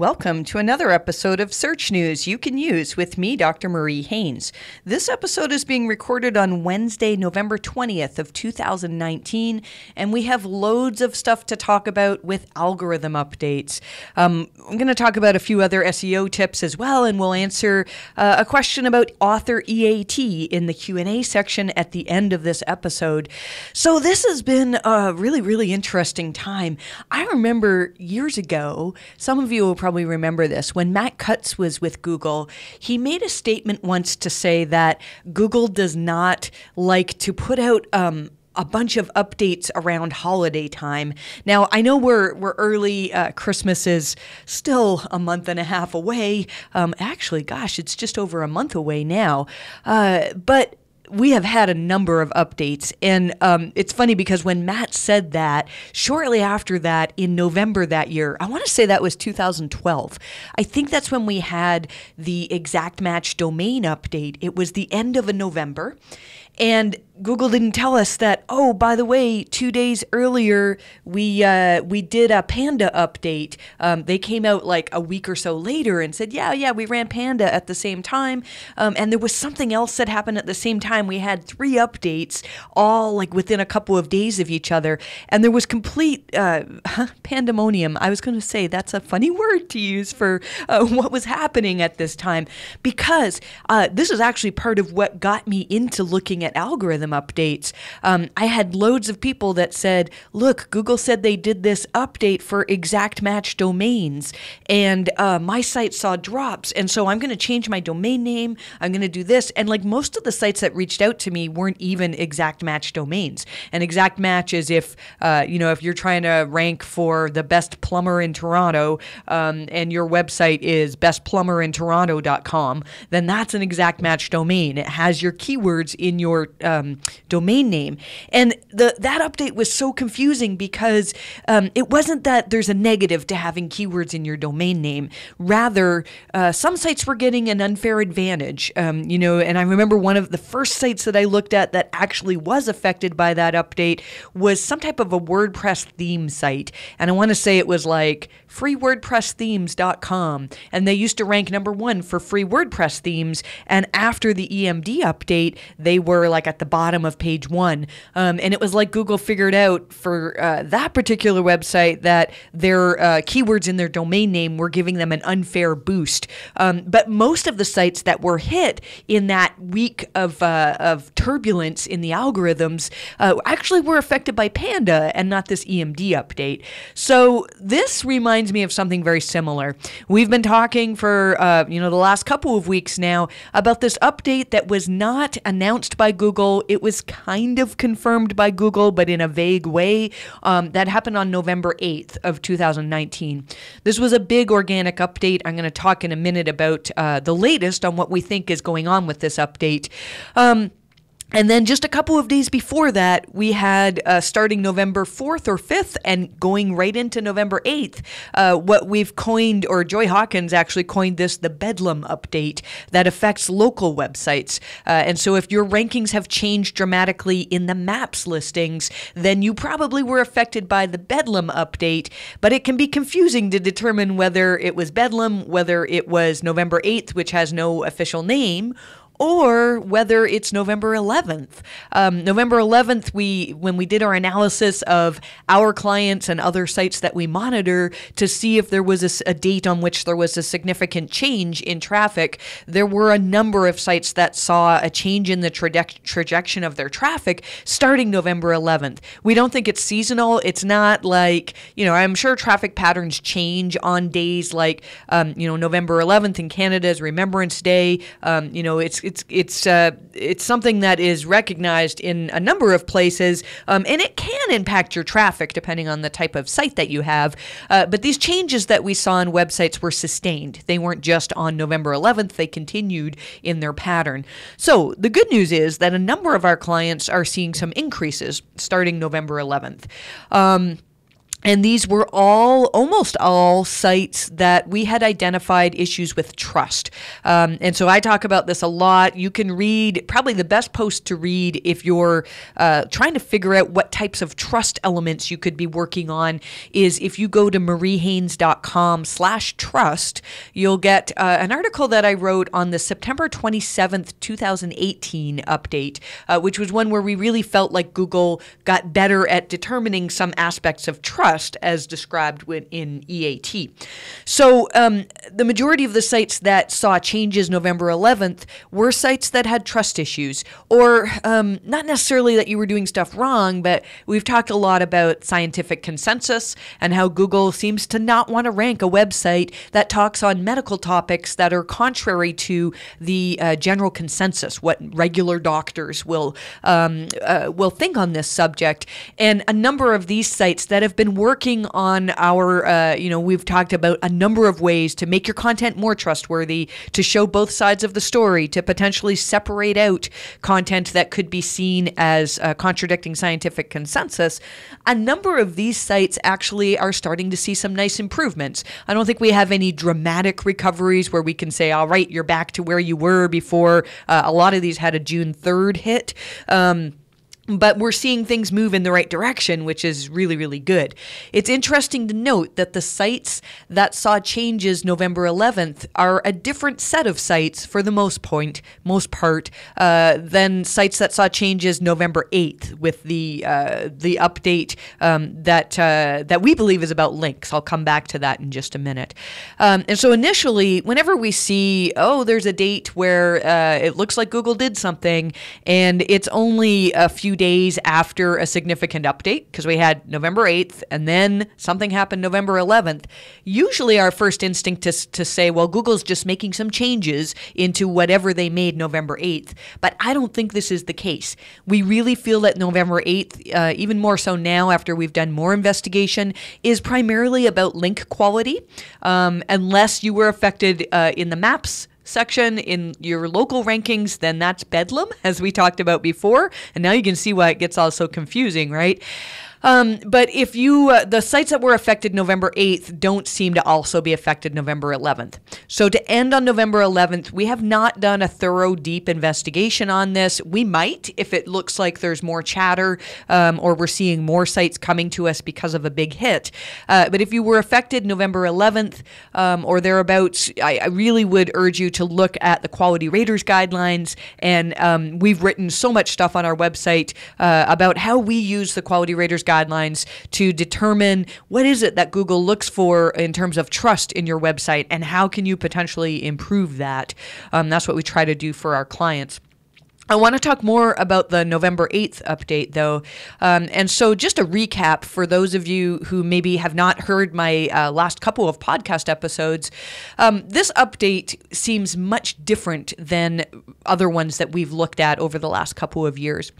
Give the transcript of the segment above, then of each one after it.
Welcome to another episode of Search News You Can Use with me, Dr. Marie Haynes. This episode is being recorded on Wednesday, November 20th of 2019, and we have loads of stuff to talk about with algorithm updates. Um, I'm going to talk about a few other SEO tips as well, and we'll answer uh, a question about author EAT in the Q&A section at the end of this episode. So this has been a really, really interesting time. I remember years ago, some of you will probably probably remember this. When Matt Cutts was with Google, he made a statement once to say that Google does not like to put out um, a bunch of updates around holiday time. Now I know we're we're early. Uh, Christmas is still a month and a half away. Um, actually, gosh, it's just over a month away now. Uh, but we have had a number of updates. And um, it's funny because when Matt said that, shortly after that, in November that year, I want to say that was 2012. I think that's when we had the exact match domain update. It was the end of a November. And Google didn't tell us that. Oh, by the way, two days earlier we uh, we did a Panda update. Um, they came out like a week or so later and said, yeah, yeah, we ran Panda at the same time, um, and there was something else that happened at the same time. We had three updates, all like within a couple of days of each other, and there was complete uh, pandemonium. I was going to say that's a funny word to use for uh, what was happening at this time, because uh, this is actually part of what got me into looking at algorithms updates. Um, I had loads of people that said, look, Google said they did this update for exact match domains, and uh, my site saw drops. And so I'm going to change my domain name. I'm going to do this. And like most of the sites that reached out to me weren't even exact match domains. An exact match is if, uh, you know, if you're trying to rank for the best plumber in Toronto um, and your website is bestplumberintoronto.com, then that's an exact match domain. It has your keywords in your um, um, domain name. And the that update was so confusing because um, it wasn't that there's a negative to having keywords in your domain name. Rather, uh, some sites were getting an unfair advantage. Um, you know, and I remember one of the first sites that I looked at that actually was affected by that update was some type of a WordPress theme site, and I want to say it was like freewordpressthemes.com, and they used to rank number one for free WordPress themes. And after the EMD update, they were like at the bottom bottom of page one. Um, and it was like Google figured out for uh, that particular website that their uh, keywords in their domain name were giving them an unfair boost. Um, but most of the sites that were hit in that week of, uh, of turbulence in the algorithms uh, actually were affected by Panda and not this EMD update. So this reminds me of something very similar. We've been talking for uh, you know the last couple of weeks now about this update that was not announced by Google it was kind of confirmed by Google, but in a vague way. Um, that happened on November 8th of 2019. This was a big organic update. I'm going to talk in a minute about uh, the latest on what we think is going on with this update. Um, and then just a couple of days before that, we had uh, starting November 4th or 5th and going right into November 8th, uh, what we've coined, or Joy Hawkins actually coined this, the Bedlam update that affects local websites. Uh, and so if your rankings have changed dramatically in the maps listings, then you probably were affected by the Bedlam update. But it can be confusing to determine whether it was Bedlam, whether it was November 8th, which has no official name, or whether it's November 11th. Um, November 11th, we when we did our analysis of our clients and other sites that we monitor to see if there was a, a date on which there was a significant change in traffic, there were a number of sites that saw a change in the traje- trajectory of their traffic starting November 11th. We don't think it's seasonal. It's not like you know. I'm sure traffic patterns change on days like um, you know November 11th in Canada's Remembrance Day. Um, you know, it's it's it's uh, it's something that is recognized in a number of places, um, and it can impact your traffic depending on the type of site that you have. Uh, but these changes that we saw in websites were sustained; they weren't just on November 11th; they continued in their pattern. So the good news is that a number of our clients are seeing some increases starting November 11th. Um, and these were all, almost all sites that we had identified issues with trust. Um, and so I talk about this a lot. You can read probably the best post to read if you're uh, trying to figure out what types of trust elements you could be working on is if you go to mariehaynes.com slash trust, you'll get uh, an article that I wrote on the September 27th, 2018 update, uh, which was one where we really felt like Google got better at determining some aspects of trust trust as described in EAT. So um, the majority of the sites that saw changes November 11th were sites that had trust issues, or um, not necessarily that you were doing stuff wrong, but we've talked a lot about scientific consensus and how Google seems to not want to rank a website that talks on medical topics that are contrary to the uh, general consensus, what regular doctors will um, uh, will think on this subject. And a number of these sites that have been working on our, uh, you know, we've talked about a number of ways to make your content more trustworthy, to show both sides of the story, to potentially separate out content that could be seen as uh, contradicting scientific consensus. A number of these sites actually are starting to see some nice improvements. I don't think we have any dramatic recoveries where we can say, all right, you're back to where you were before. Uh, a lot of these had a June 3rd hit. Um, but we're seeing things move in the right direction, which is really, really good. It's interesting to note that the sites that saw changes November 11th are a different set of sites for the most point, most part, uh, than sites that saw changes November 8th with the uh, the update um, that uh, that we believe is about links. I'll come back to that in just a minute. Um, and so initially, whenever we see, oh, there's a date where uh, it looks like Google did something, and it's only a few days after a significant update, because we had November 8th and then something happened November 11th, usually our first instinct is to say, well, Google's just making some changes into whatever they made November 8th. But I don't think this is the case. We really feel that November 8th, uh, even more so now after we've done more investigation, is primarily about link quality, um, unless you were affected uh, in the maps section in your local rankings, then that's bedlam, as we talked about before. And now you can see why it gets all so confusing, right? Um, but if you, uh, the sites that were affected November 8th don't seem to also be affected November 11th. So to end on November 11th, we have not done a thorough, deep investigation on this. We might if it looks like there's more chatter um, or we're seeing more sites coming to us because of a big hit. Uh, but if you were affected November 11th um, or thereabouts, I, I, really would urge you to look at the Quality Raters guidelines. And um, we've written so much stuff on our website uh, about how we use the Quality Raters guidelines to determine what is it that Google looks for in terms of trust in your website and how can you potentially improve that. Um, that's what we try to do for our clients. I want to talk more about the November 8th update, though. Um, and so, just a recap for those of you who maybe have not heard my uh, last couple of podcast episodes, um, this update seems much different than other ones that we've looked at over the last couple of years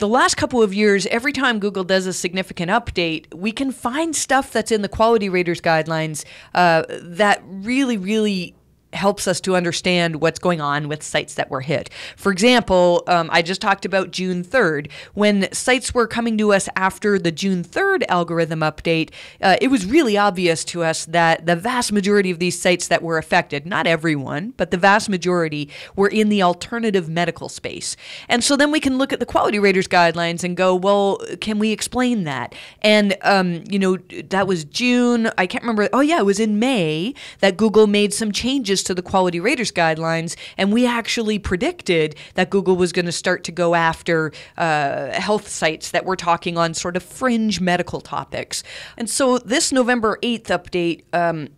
the last couple of years, every time Google does a significant update, we can find stuff that's in the quality raters guidelines uh, that really, really helps us to understand what's going on with sites that were hit. For example, um, I just talked about June 3rd. When sites were coming to us after the June 3rd algorithm update, uh, it was really obvious to us that the vast majority of these sites that were affected, not everyone, but the vast majority, were in the alternative medical space. And so then we can look at the Quality Raters guidelines and go, well, can we explain that? And, um, you know, that was June. I can't remember. Oh, yeah, it was in May that Google made some changes changes to the quality raters guidelines, and we actually predicted that Google was going to start to go after uh, health sites that were talking on sort of fringe medical topics. And so this November 8th update um,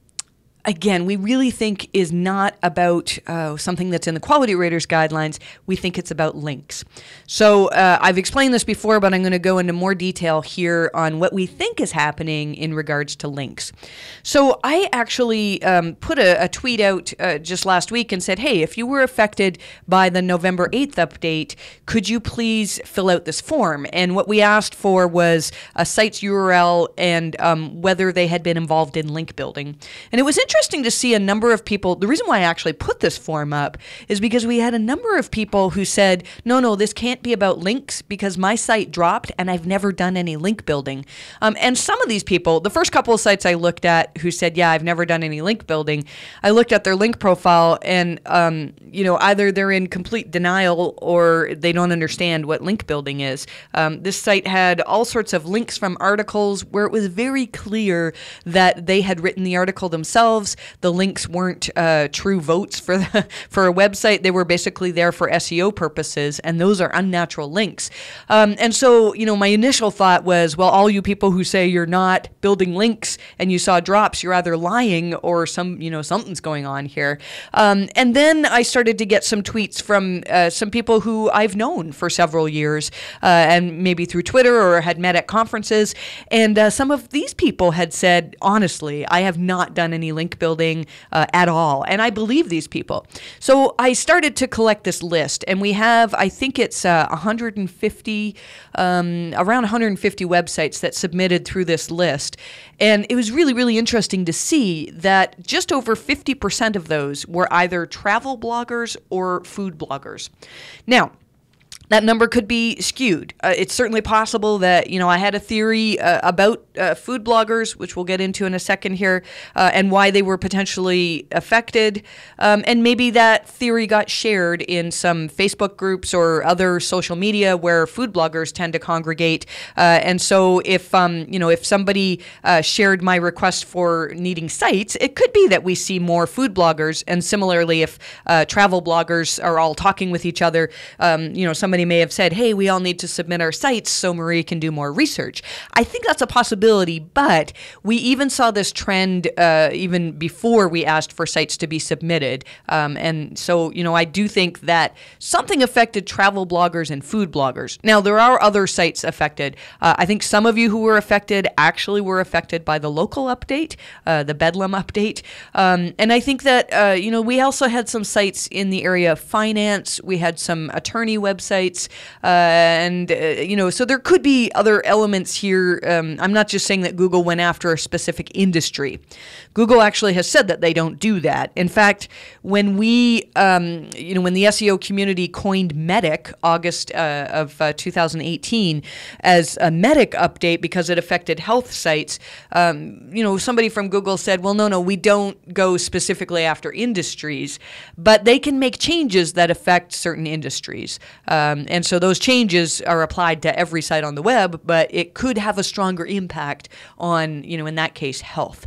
again, we really think is not about uh, something that's in the quality raters guidelines. We think it's about links. So uh, I've explained this before, but I'm going to go into more detail here on what we think is happening in regards to links. So I actually um, put a, a, tweet out uh, just last week and said, hey, if you were affected by the November 8th update, could you please fill out this form? And what we asked for was a site's URL and um, whether they had been involved in link building. And it was interesting interesting to see a number of people. The reason why I actually put this form up is because we had a number of people who said, no, no, this can't be about links because my site dropped and I've never done any link building. Um, and some of these people, the first couple of sites I looked at who said, yeah, I've never done any link building, I looked at their link profile and, um, you know, either they're in complete denial or they don't understand what link building is. Um, this site had all sorts of links from articles where it was very clear that they had written the article themselves themselves. The links weren't uh, true votes for the, for a website. They were basically there for SEO purposes, and those are unnatural links. Um, and so, you know, my initial thought was, well, all you people who say you're not building links and you saw drops, you're either lying or some, you know, something's going on here. Um, and then I started to get some tweets from uh, some people who I've known for several years, uh, and maybe through Twitter or had met at conferences. And uh, some of these people had said, honestly, I have not done any link building uh, at all. And I believe these people. So I started to collect this list, and we have, I think it's uh, 150, um, around 150 websites that submitted through this list. And it was really, really interesting to see that just over 50% of those were either travel bloggers or food bloggers. Now, that number could be skewed. Uh, it's certainly possible that, you know, I had a theory uh, about uh, food bloggers, which we'll get into in a second here, uh, and why they were potentially affected. Um, and maybe that theory got shared in some Facebook groups or other social media where food bloggers tend to congregate. Uh, and so if, um, you know, if somebody uh, shared my request for needing sites, it could be that we see more food bloggers. And similarly, if travel bloggers are all talking with each other, um, you know, somebody Somebody may have said, hey, we all need to submit our sites so Marie can do more research. I think that's a possibility, but we even saw this trend uh, even before we asked for sites to be submitted. Um, and so, you know, I do think that something affected travel bloggers and food bloggers. Now, there are other sites affected. Uh, I think some of you who were affected actually were affected by the local update, uh, the Bedlam update. Um, and I think that, uh, you know, we also had some sites in the area of finance, we had some attorney websites rights, uh, and uh, you know, so there could be other elements here. Um, I'm not just saying that Google went after a specific industry. Google actually has said that they don't do that. In fact, when we, um, you know, when the SEO community coined Medic August uh, of uh, 2018 as a Medic update because it affected health sites, um, you know, somebody from Google said, "Well, no, no, we don't go specifically after industries, but they can make changes that affect certain industries." Um, and so those changes are applied to every site on the web, but it could have a stronger impact on, you know, in that case, health.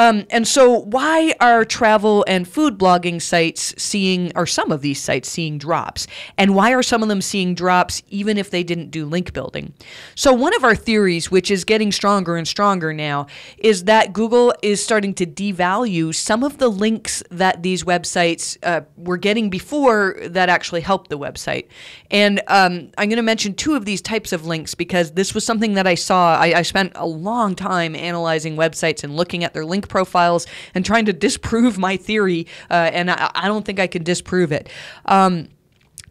Um, and so, why are travel and food blogging sites seeing, or some of these sites seeing drops? And why are some of them seeing drops even if they didn't do link building? So, one of our theories, which is getting stronger and stronger now, is that Google is starting to devalue some of the links that these websites uh, were getting before that actually helped the website. And um, I'm going to mention two of these types of links because this was something that I saw. I, I spent a long time analyzing websites and looking at their link profiles and trying to disprove my theory, uh, and I, I, don't think I can disprove it. Um,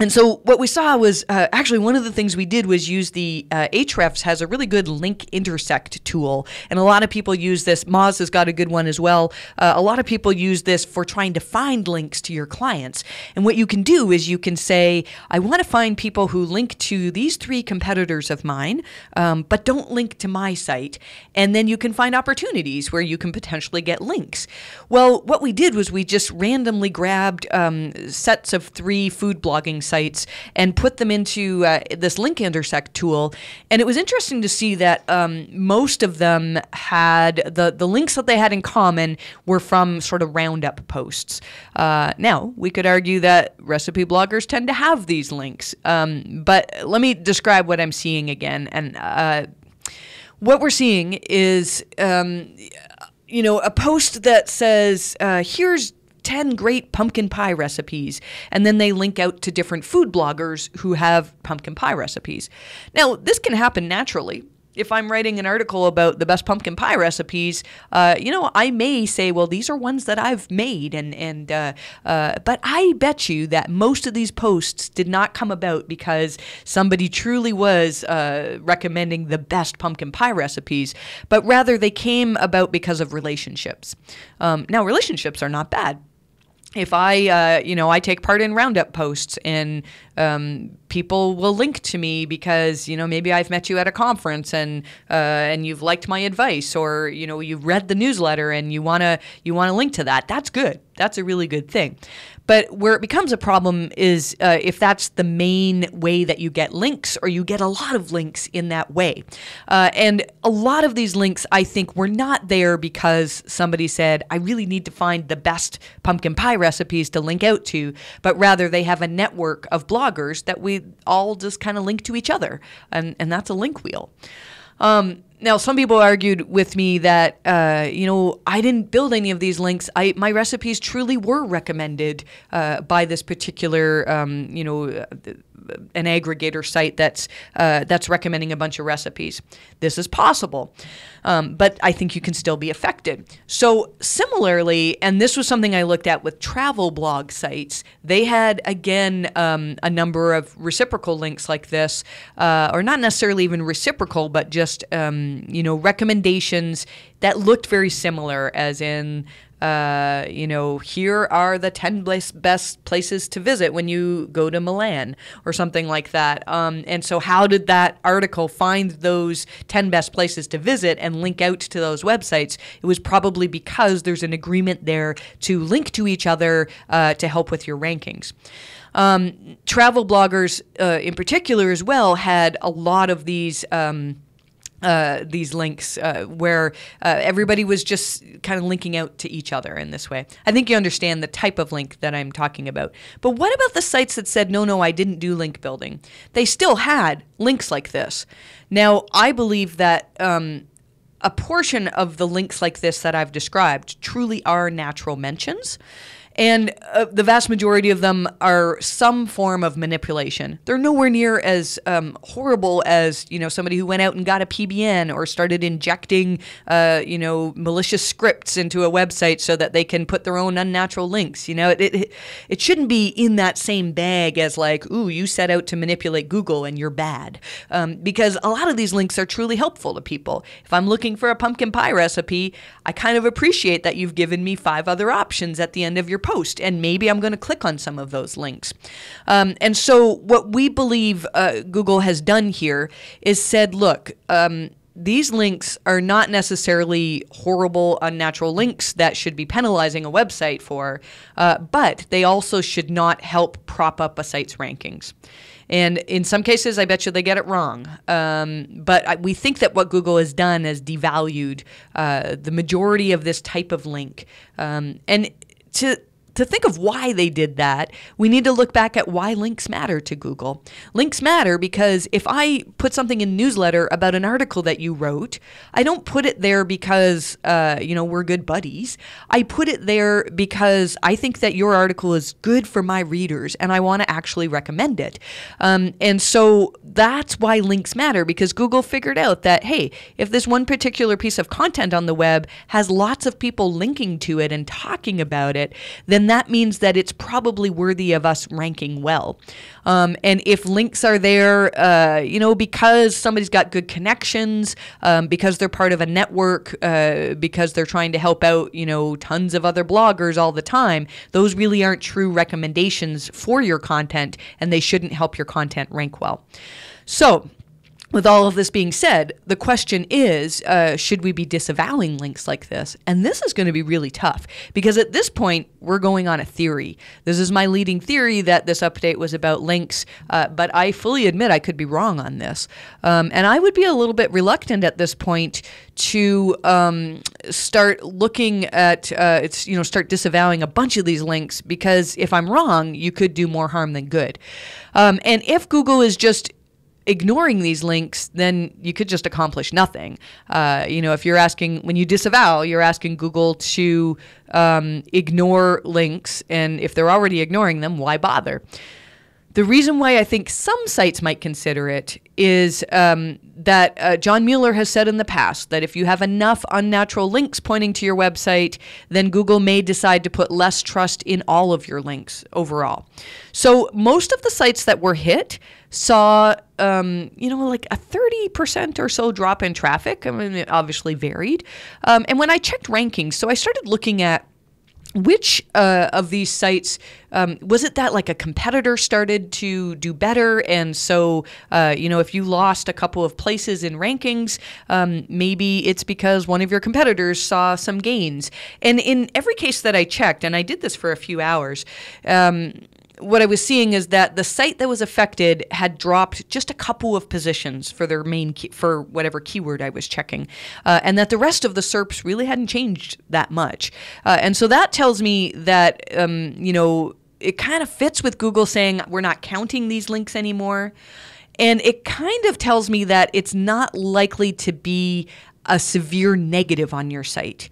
and so what we saw was uh, actually one of the things we did was use the uh, Ahrefs has a really good link intersect tool, and a lot of people use this. Moz has got a good one as well. Uh, a lot of people use this for trying to find links to your clients. And what you can do is you can say, I want to find people who link to these three competitors of mine, um, but don't link to my site. And then you can find opportunities where you can potentially get links. Well, what we did was we just randomly grabbed um, sets of three food blogging sites and put them into uh, this link intersect tool. And it was interesting to see that um, most of them had the, the links that they had in common were from sort of roundup posts. Uh, now, we could argue that recipe bloggers tend to have these links, um, but let me describe what I'm seeing again. And uh, what we're seeing is. Um, you know, a post that says, uh, here's 10 great pumpkin pie recipes. And then they link out to different food bloggers who have pumpkin pie recipes. Now, this can happen naturally if I'm writing an article about the best pumpkin pie recipes, uh, you know, I may say, well, these are ones that I've made, and and uh, uh, but I bet you that most of these posts did not come about because somebody truly was uh, recommending the best pumpkin pie recipes, but rather they came about because of relationships. Um, now, relationships are not bad if I, uh, you know, I take part in roundup posts and um, people will link to me because, you know, maybe I've met you at a conference and uh, and you've liked my advice or, you know, you've read the newsletter and you want to you want to link to that. That's good. That's a really good thing. But where it becomes a problem is uh, if that's the main way that you get links, or you get a lot of links in that way. Uh, and a lot of these links, I think, were not there because somebody said, I really need to find the best pumpkin pie recipes to link out to, but rather they have a network of bloggers that we all just kind of link to each other. And, and that's a link wheel. Um, now, some people argued with me that uh, you know I didn't build any of these links. I, my recipes truly were recommended uh, by this particular um, you know uh, an aggregator site that's uh, that's recommending a bunch of recipes. This is possible, um, but I think you can still be affected. So similarly, and this was something I looked at with travel blog sites. They had again um, a number of reciprocal links like this, uh, or not necessarily even reciprocal, but just um, you know recommendations that looked very similar, as in uh, you know, here are the 10 best places to visit when you go to Milan or something like that. Um, and so, how did that article find those 10 best places to visit and link out to those websites? It was probably because there's an agreement there to link to each other uh, to help with your rankings. Um, travel bloggers, uh, in particular, as well, had a lot of these. Um, uh, these links uh, where uh, everybody was just kind of linking out to each other in this way. I think you understand the type of link that I'm talking about. But what about the sites that said, no, no, I didn't do link building? They still had links like this. Now, I believe that. Um, a portion of the links like this that I've described truly are natural mentions. And uh, the vast majority of them are some form of manipulation. They're nowhere near as um, horrible as you know somebody who went out and got a PBN or started injecting uh, you know malicious scripts into a website so that they can put their own unnatural links. You know, it it, it shouldn't be in that same bag as like, ooh, you set out to manipulate Google and you're bad, um, because a lot of these links are truly helpful to people. If I'm looking for a pumpkin pie recipe, I kind of appreciate that you've given me five other options at the end of your post, and maybe I'm going to click on some of those links. Um, and so, what we believe uh, Google has done here is said, look, um, these links are not necessarily horrible, unnatural links that should be penalizing a website for, uh, but they also should not help prop up a site's rankings. And in some cases, I bet you they get it wrong. Um, but I, we think that what Google has done has devalued uh, the majority of this type of link. Um, and to to think of why they did that, we need to look back at why links matter to Google. Links matter because if I put something in newsletter about an article that you wrote, I don't put it there because uh, you know we're good buddies. I put it there because I think that your article is good for my readers, and I want to actually recommend it. Um, and so that's why links matter because Google figured out that hey, if this one particular piece of content on the web has lots of people linking to it and talking about it, then that means that it's probably worthy of us ranking well. Um, and if links are there, uh, you know, because somebody's got good connections, um, because they're part of a network, uh, because they're trying to help out, you know, tons of other bloggers all the time, those really aren't true recommendations for your content, and they shouldn't help your content rank well. So, with all of this being said, the question is uh, should we be disavowing links like this? And this is going to be really tough because at this point, we're going on a theory. This is my leading theory that this update was about links, uh, but I fully admit I could be wrong on this. Um, and I would be a little bit reluctant at this point to um, start looking at, uh, it's, you know, start disavowing a bunch of these links because if I'm wrong, you could do more harm than good. Um, and if Google is just ignoring these links, then you could just accomplish nothing. Uh, you know, if you're asking, when you disavow, you're asking Google to um, ignore links. And if they're already ignoring them, why bother? The reason why I think some sites might consider it is um, that uh, John Mueller has said in the past that if you have enough unnatural links pointing to your website, then Google may decide to put less trust in all of your links overall. So most of the sites that were hit saw, um, you know, like a 30% or so drop in traffic. I mean, it obviously varied. Um, and when I checked rankings, so I started looking at which uh, of these sites um, was it that like a competitor started to do better and so uh, you know if you lost a couple of places in rankings um, maybe it's because one of your competitors saw some gains and in every case that i checked and i did this for a few hours um, what I was seeing is that the site that was affected had dropped just a couple of positions for their main key, for whatever keyword I was checking, uh, and that the rest of the SERPs really hadn't changed that much. Uh, and so that tells me that um, you know it kind of fits with Google saying we're not counting these links anymore. And it kind of tells me that it's not likely to be a severe negative on your site.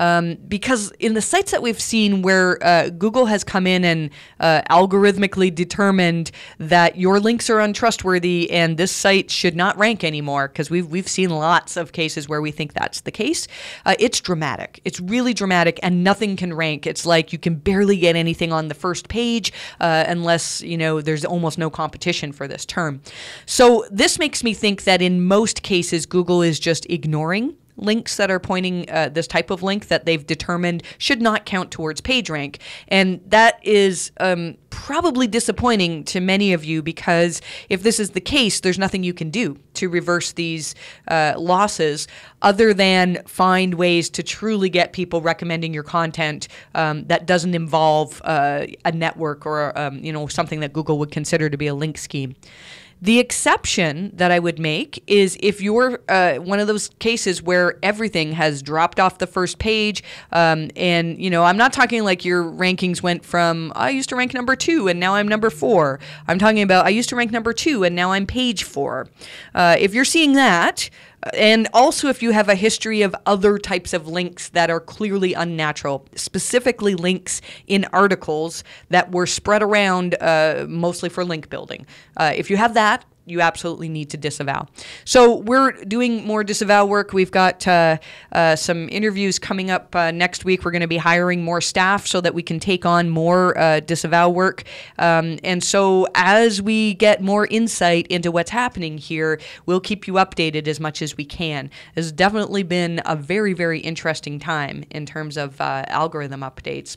Um, because in the sites that we've seen where uh, Google has come in and uh, algorithmically determined that your links are untrustworthy and this site should not rank anymore, because we've we've seen lots of cases where we think that's the case. Uh, it's dramatic. It's really dramatic, and nothing can rank. It's like you can barely get anything on the first page uh, unless you know there's almost no competition for this term. So this makes me think that in most cases Google is just ignoring links that are pointing uh, this type of link that they've determined should not count towards PageRank, and that is um, probably disappointing to many of you because if this is the case, there's nothing you can do to reverse these uh, losses other than find ways to truly get people recommending your content um, that doesn't involve uh, a network or um, you know something that Google would consider to be a link scheme. The exception that I would make is if you're uh, one of those cases where everything has dropped off the first page, um, and you know, I'm not talking like your rankings went from I used to rank number two and now I'm number four. I'm talking about I used to rank number two and now I'm page four. Uh, if you're seeing that. And also, if you have a history of other types of links that are clearly unnatural, specifically links in articles that were spread around uh, mostly for link building. Uh, if you have that, you absolutely need to disavow. So we're doing more disavow work. We've got uh, uh, some interviews coming up uh, next week. We're going to be hiring more staff so that we can take on more uh, disavow work. Um, and so as we get more insight into what's happening here, we'll keep you updated as much as we can. It's definitely been a very, very interesting time in terms of uh, algorithm updates.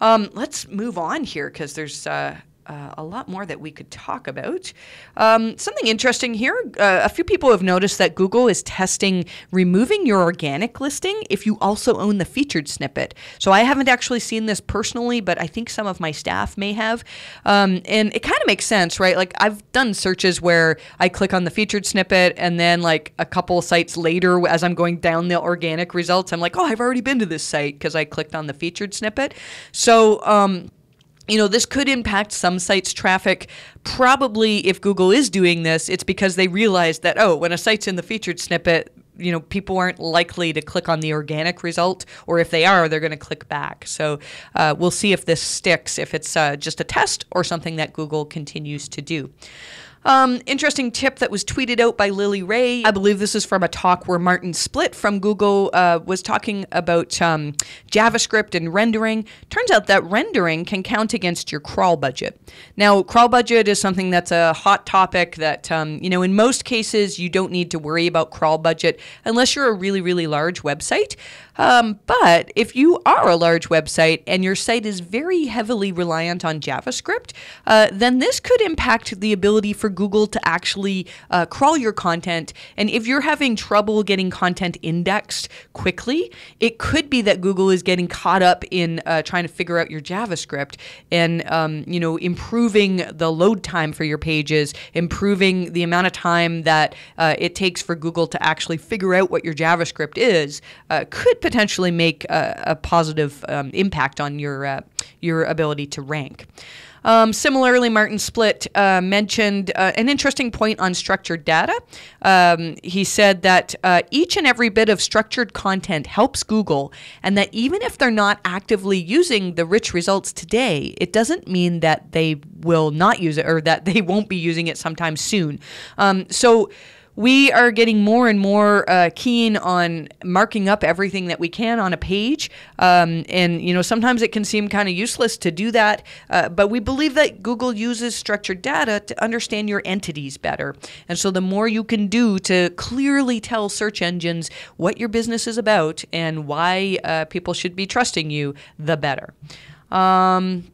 Um, let's move on here because there's uh, uh, a lot more that we could talk about. Um, something interesting here uh, a few people have noticed that Google is testing removing your organic listing if you also own the featured snippet. So I haven't actually seen this personally, but I think some of my staff may have. Um, and it kind of makes sense, right? Like I've done searches where I click on the featured snippet and then, like, a couple sites later, as I'm going down the organic results, I'm like, oh, I've already been to this site because I clicked on the featured snippet. So, um, you know, this could impact some sites' traffic. Probably, if Google is doing this, it's because they realize that, oh, when a site's in the featured snippet, you know, people aren't likely to click on the organic result, or if they are, they're going to click back. So uh, we'll see if this sticks, if it's uh, just a test or something that Google continues to do. Um, interesting tip that was tweeted out by Lily Ray. I believe this is from a talk where Martin Split from Google uh, was talking about um, JavaScript and rendering. Turns out that rendering can count against your crawl budget. Now, crawl budget is something that's a hot topic that, um, you know, in most cases, you don't need to worry about crawl budget unless you're a really, really large website. Um, but if you are a large website and your site is very heavily reliant on JavaScript, uh, then this could impact the ability for Google to actually uh, crawl your content. And if you're having trouble getting content indexed quickly, it could be that Google is getting caught up in uh, trying to figure out your JavaScript and um, you know improving the load time for your pages, improving the amount of time that uh, it takes for Google to actually figure out what your JavaScript is, uh, could potentially make a, a positive um, impact on your uh, your ability to rank. Um, similarly, Martin Split uh, mentioned uh, an interesting point on structured data. Um, he said that uh, each and every bit of structured content helps Google, and that even if they're not actively using the rich results today, it doesn't mean that they will not use it or that they won't be using it sometime soon. Um, so, we are getting more and more uh, keen on marking up everything that we can on a page. Um, and, you know, sometimes it can seem kind of useless to do that, uh, but we believe that Google uses structured data to understand your entities better. And so the more you can do to clearly tell search engines what your business is about and why uh, people should be trusting you, the better. Um,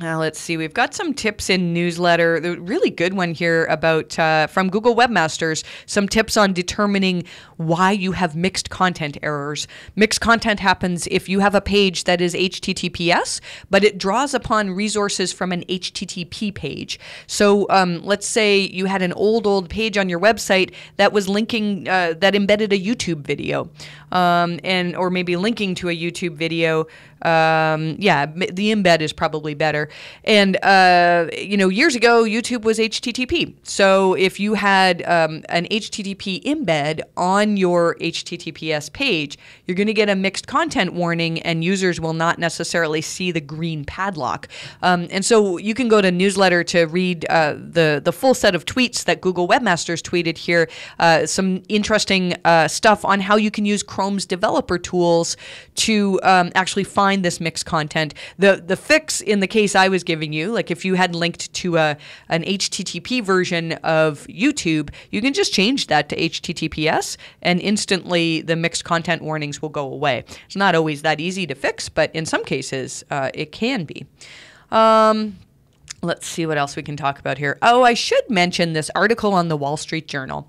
uh, let's see. We've got some tips in newsletter. The really good one here about uh, from Google Webmasters. Some tips on determining why you have mixed content errors. Mixed content happens if you have a page that is HTTPS, but it draws upon resources from an HTTP page. So um, let's say you had an old old page on your website that was linking uh, that embedded a YouTube video, um, and or maybe linking to a YouTube video. Um, yeah, the embed is probably better. And uh, you know, years ago, YouTube was HTTP. So if you had um, an HTTP embed on your HTTPS page, you're going to get a mixed content warning, and users will not necessarily see the green padlock. Um, and so you can go to newsletter to read uh, the the full set of tweets that Google Webmasters tweeted here. Uh, some interesting uh, stuff on how you can use Chrome's developer tools to um, actually find find this mixed content. The the fix in the case I was giving you, like if you had linked to a an HTTP version of YouTube, you can just change that to HTTPS, and instantly the mixed content warnings will go away. It's not always that easy to fix, but in some cases uh, it can be. Um, let's see what else we can talk about here. Oh, I should mention this article on the Wall Street Journal.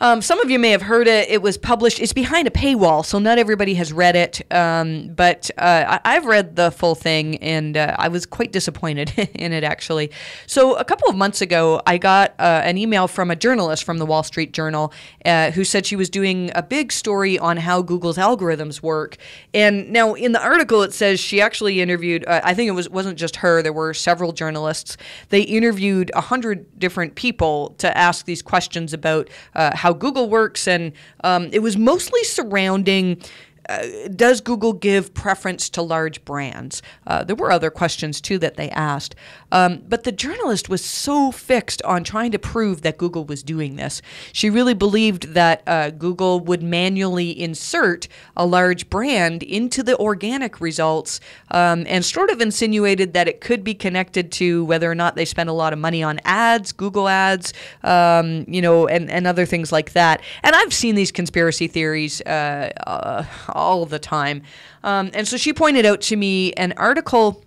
Um, some of you may have heard it. It was published. It's behind a paywall, so not everybody has read it. Um, but uh, I, have read the full thing, and uh, I was quite disappointed in it actually. So a couple of months ago, I got uh, an email from a journalist from the Wall Street Journal uh, who said she was doing a big story on how Google's algorithms work. And now in the article, it says she actually interviewed. Uh, I think it was wasn't just her. There were several journalists. They interviewed a hundred different people to ask these questions about uh, how how Google works, and um, it was mostly surrounding uh, does Google give preference to large brands? Uh, there were other questions too that they asked. Um, but the journalist was so fixed on trying to prove that Google was doing this. She really believed that uh, Google would manually insert a large brand into the organic results um, and sort of insinuated that it could be connected to whether or not they spend a lot of money on ads, Google ads, um, you know, and, and other things like that. And I've seen these conspiracy theories uh, uh, all the time. Um, and so she pointed out to me an article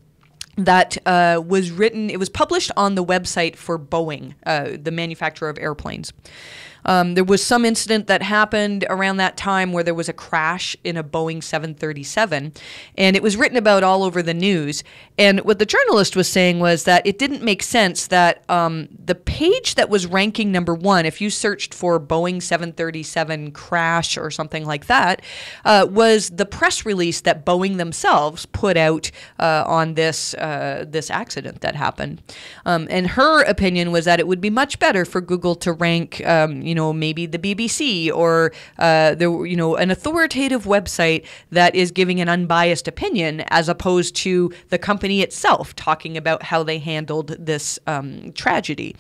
that uh, was written, it was published on the website for Boeing, uh, the manufacturer of airplanes. Um, there was some incident that happened around that time where there was a crash in a Boeing 737, and it was written about all over the news. And what the journalist was saying was that it didn't make sense that um, the page that was ranking number one, if you searched for Boeing 737 crash or something like that, uh, was the press release that Boeing themselves put out uh, on this uh, this accident that happened. Um, and her opinion was that it would be much better for Google to rank. Um, you know, maybe the BBC or uh, the, you know, an authoritative website that is giving an unbiased opinion as opposed to the company itself talking about how they handled this um, tragedy.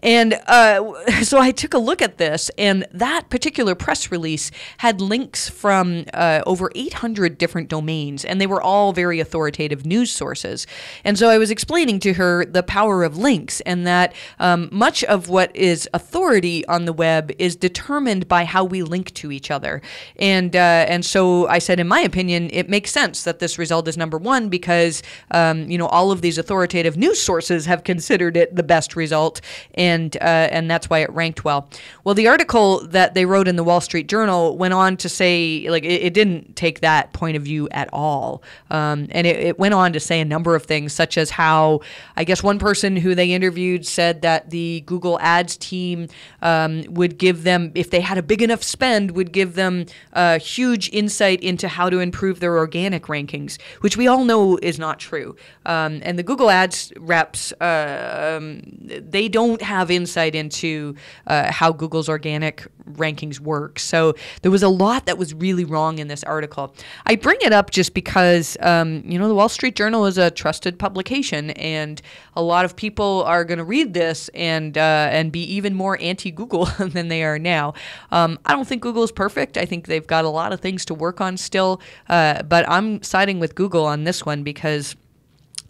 And uh, so I took a look at this, and that particular press release had links from uh, over 800 different domains, and they were all very authoritative news sources. And so I was explaining to her the power of links and that um, much of what is authority on the web web is determined by how we link to each other. And uh, and so I said, in my opinion, it makes sense that this result is number one because um, you know all of these authoritative news sources have considered it the best result, and uh, and that's why it ranked well. Well, the article that they wrote in the Wall Street Journal went on to say like it, it didn't take that point of view at all, um, and it, it went on to say a number of things such as how I guess one person who they interviewed said that the Google Ads team um, would give them, if they had a big enough spend, would give them a huge insight into how to improve their organic rankings, which we all know is not true. Um, and the Google Ads reps, uh, um, they don't have insight into uh, how Google's organic rankings work. So there was a lot that was really wrong in this article. I bring it up just because, um, you know, the Wall Street Journal is a trusted publication, and a lot of people are going to read this and uh, and be even more anti Google than they are now. Um, I don't think Google is perfect. I think they've got a lot of things to work on still, uh, but I'm siding with Google on this one because.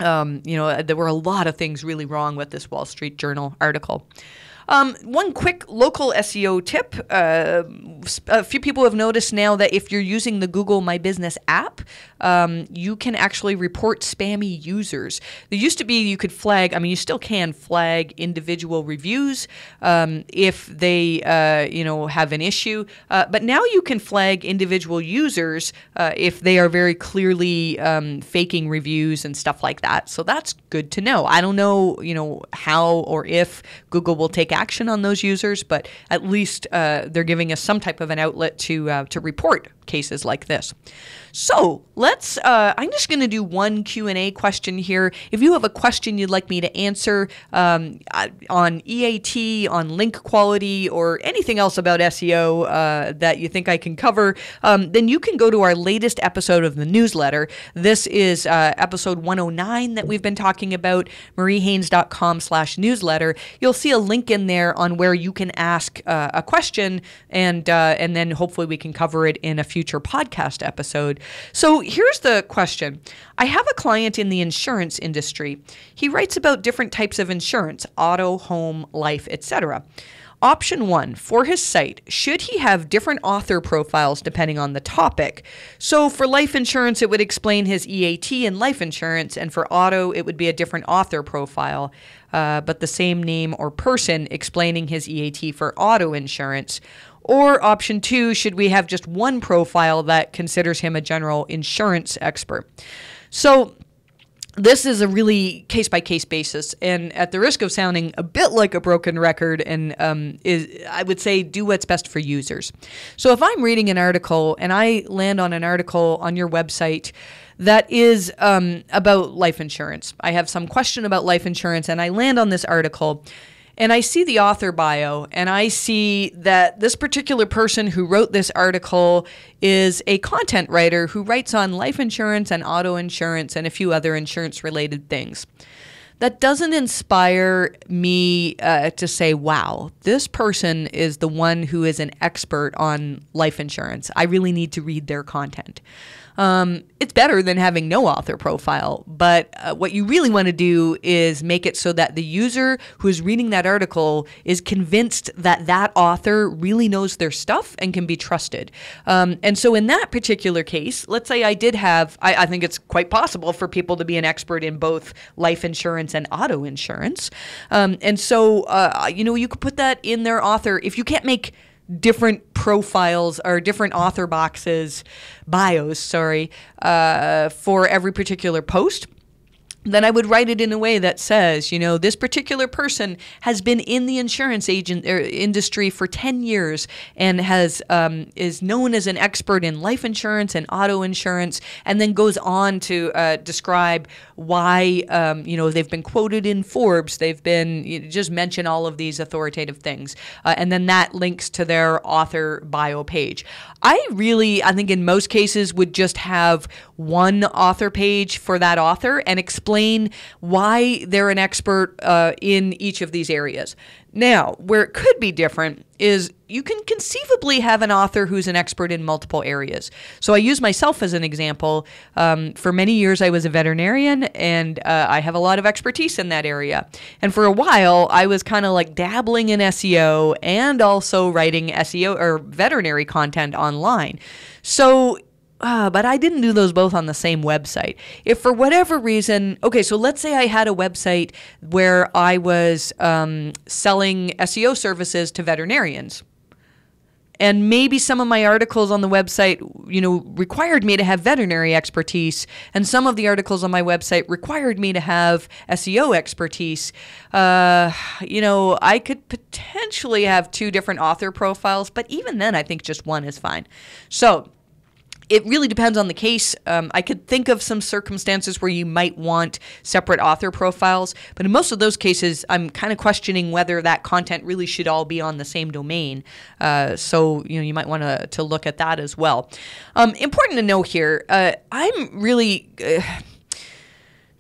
Um, you know, there were a lot of things really wrong with this Wall Street Journal article. Um, one quick local SEO tip. Uh, a few people have noticed now that if you're using the Google My Business app, um, you can actually report spammy users. There used to be you could flag, I mean, you still can flag individual reviews um, if they, uh, you know, have an issue. Uh, but now you can flag individual users uh, if they are very clearly um, faking reviews and stuff like that. So that's good to know. I don't know, you know, how or if Google will take action on those users, but at least uh, they're giving us some type of an outlet to uh, to report cases like this. So let's. Uh, I'm just going to do one Q and A question here. If you have a question you'd like me to answer um, uh, on EAT, on link quality, or anything else about SEO uh, that you think I can cover, um, then you can go to our latest episode of the newsletter. This is uh, episode 109 that we've been talking about. MarieHaynes.com/newsletter. You'll see a link in there on where you can ask uh, a question, and uh, and then hopefully we can cover it in a future podcast episode. So here's the question I have a client in the insurance industry. He writes about different types of insurance auto, home, life, etc. Option one for his site, should he have different author profiles depending on the topic? So, for life insurance, it would explain his EAT and life insurance, and for auto, it would be a different author profile, uh, but the same name or person explaining his EAT for auto insurance. Or option two, should we have just one profile that considers him a general insurance expert? So this is a really case by case basis, and at the risk of sounding a bit like a broken record, and um, is I would say do what's best for users. So if I'm reading an article and I land on an article on your website that is um, about life insurance, I have some question about life insurance, and I land on this article and I see the author bio, and I see that this particular person who wrote this article is a content writer who writes on life insurance and auto insurance and a few other insurance related things. That doesn't inspire me uh, to say, wow, this person is the one who is an expert on life insurance. I really need to read their content. Um, it's better than having no author profile, but uh, what you really want to do is make it so that the user who is reading that article is convinced that that author really knows their stuff and can be trusted. Um, and so, in that particular case, let's say I did have, I, I think it's quite possible for people to be an expert in both life insurance and auto insurance. Um, and so, uh, you know, you could put that in their author. If you can't make different profiles or different author boxes, bios, sorry, uh, for every particular post then I would write it in a way that says, you know, this particular person has been in the insurance agent er, industry for 10 years and has um, is known as an expert in life insurance and auto insurance, and then goes on to uh, describe why, um, you know, they've been quoted in Forbes, they've been you know, just mention all of these authoritative things, uh, and then that links to their author bio page. I really, I think, in most cases, would just have one author page for that author and explain explain why they're an expert uh, in each of these areas. Now, where it could be different is you can conceivably have an author who's an expert in multiple areas. So I use myself as an example. Um, for many years, I was a veterinarian and uh, I have a lot of expertise in that area. And for a while, I was kind of like dabbling in SEO and also writing SEO or veterinary content online. So uh, but I didn't do those both on the same website. If for whatever reason, okay, so let's say I had a website where I was um, selling SEO services to veterinarians. And maybe some of my articles on the website, you know, required me to have veterinary expertise, and some of the articles on my website required me to have SEO expertise. Uh, you know, I could potentially have two different author profiles, but even then, I think just one is fine. So it really depends on the case. Um, I could think of some circumstances where you might want separate author profiles, but in most of those cases, I'm kind of questioning whether that content really should all be on the same domain. Uh, so you know you might want to to look at that as well. Um, important to know here, uh, I'm really. Uh,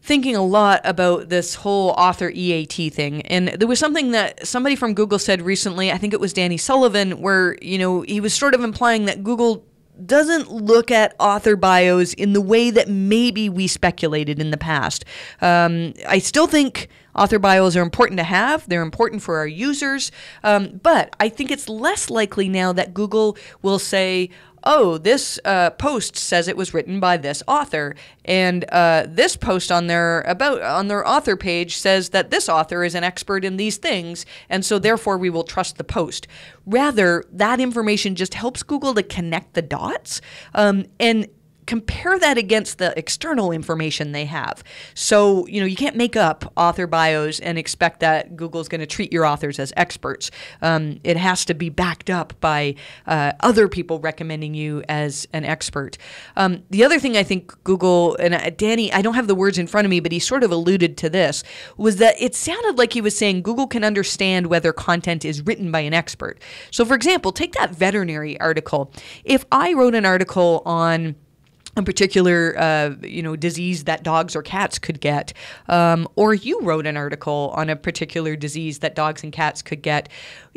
thinking a lot about this whole author EAT thing. And there was something that somebody from Google said recently, I think it was Danny Sullivan, where, you know, he was sort of implying that Google doesn't look at author bios in the way that maybe we speculated in the past. Um, I still think author bios are important to have, they're important for our users, um, but I think it's less likely now that Google will say, oh, this uh, post says it was written by this author, and uh, this post on their about on their author page says that this author is an expert in these things, and so therefore we will trust the post. Rather, that information just helps Google to connect the dots, um, and compare that against the external information they have. So, you know, you can't make up author bios and expect that Google's going to treat your authors as experts. Um, it has to be backed up by uh, other people recommending you as an expert. Um, the other thing I think Google, and uh, Danny, I don't have the words in front of me, but he sort of alluded to this, was that it sounded like he was saying Google can understand whether content is written by an expert. So, for example, take that veterinary article. If I wrote an article on a particular uh, you know disease that dogs or cats could get, um, or you wrote an article on a particular disease that dogs and cats could get,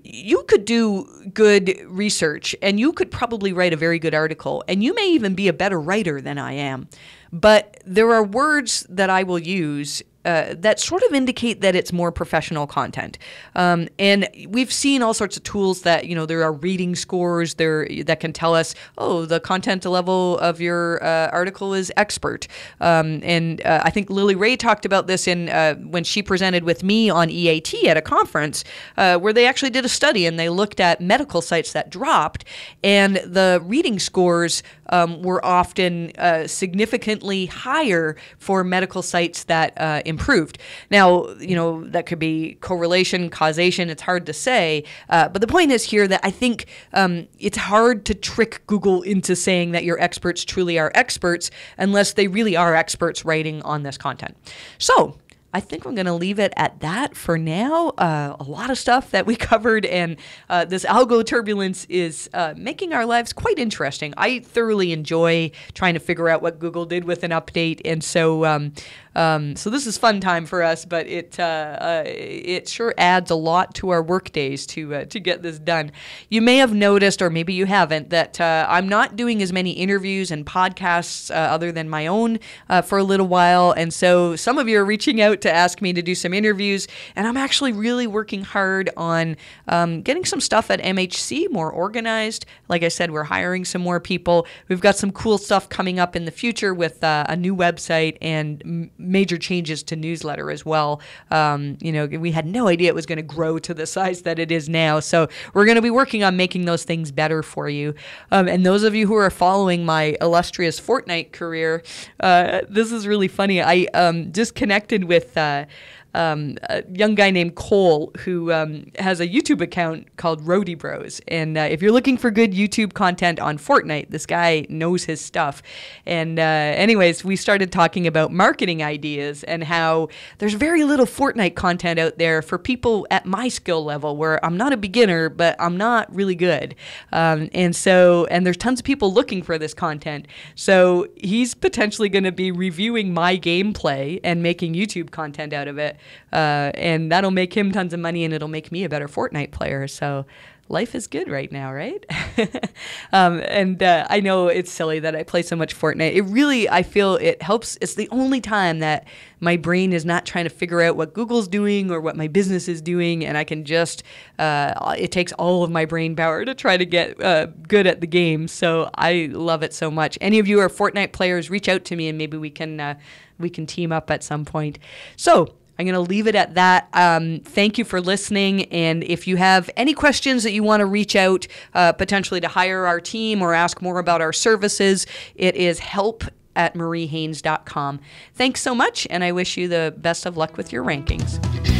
you could do good research and you could probably write a very good article, and you may even be a better writer than I am. But there are words that I will use uh, that sort of indicate that it's more professional content. Um, and we've seen all sorts of tools that you know there are reading scores there that can tell us oh the content level of your uh, article is expert. Um, and uh, I think Lily Ray talked about this in uh, when she presented with me on EAT at a conference uh, where they actually did a study and they looked at medical sites that dropped and the reading scores um, were often uh, significantly higher for medical sites that uh, improved. Now, you know, that could be correlation, causation, it's hard to say. Uh, but the point is here that I think um, it's hard to trick Google into saying that your experts truly are experts unless they really are experts writing on this content. So, I think I'm going to leave it at that for now. Uh, a lot of stuff that we covered, and uh, this algo turbulence is uh, making our lives quite interesting. I thoroughly enjoy trying to figure out what Google did with an update, and so um, um, so this is fun time for us, but it uh, uh, it sure adds a lot to our work days to uh, to get this done. You may have noticed, or maybe you haven't, that uh, I'm not doing as many interviews and podcasts uh, other than my own uh, for a little while, and so some of you are reaching out to ask me to do some interviews, and I'm actually really working hard on um, getting some stuff at MHC more organized. Like I said, we're hiring some more people. We've got some cool stuff coming up in the future with a new website and major changes to newsletter as well. Um, you know, we had no idea it was going to grow to the size that it is now. So we're going to be working on making those things better for you. Um, and those of you who are following my illustrious Fortnite career, uh, this is really funny. I um, just connected with. Uh, um, a young guy named Cole who um, has a YouTube account called Roadie Bros. And uh, if you're looking for good YouTube content on Fortnite, this guy knows his stuff. And uh, anyways, we started talking about marketing ideas and how there's very little Fortnite content out there for people at my skill level where I'm not a beginner, but I'm not really good. Um, and so, and there's tons of people looking for this content. So he's potentially going to be reviewing my gameplay and making YouTube content out of it. Uh, and that'll make him tons of money and it'll make me a better Fortnite player. So life is good right now, right? um, and uh, I know it's silly that I play so much Fortnite. It really, I feel it helps. It's the only time that my brain is not trying to figure out what Google's doing or what my business is doing, and I can just, uh, it takes all of my brain power to try to get uh, good at the game. So I love it so much. Any of you are Fortnite players, reach out to me and maybe we can. Uh, we can team up at some point. So, I'm going to leave it at that. Um, thank you for listening. And if you have any questions that you want to reach out uh, potentially to hire our team or ask more about our services, it is help at mariehaynes.com. Thanks so much, and I wish you the best of luck with your rankings.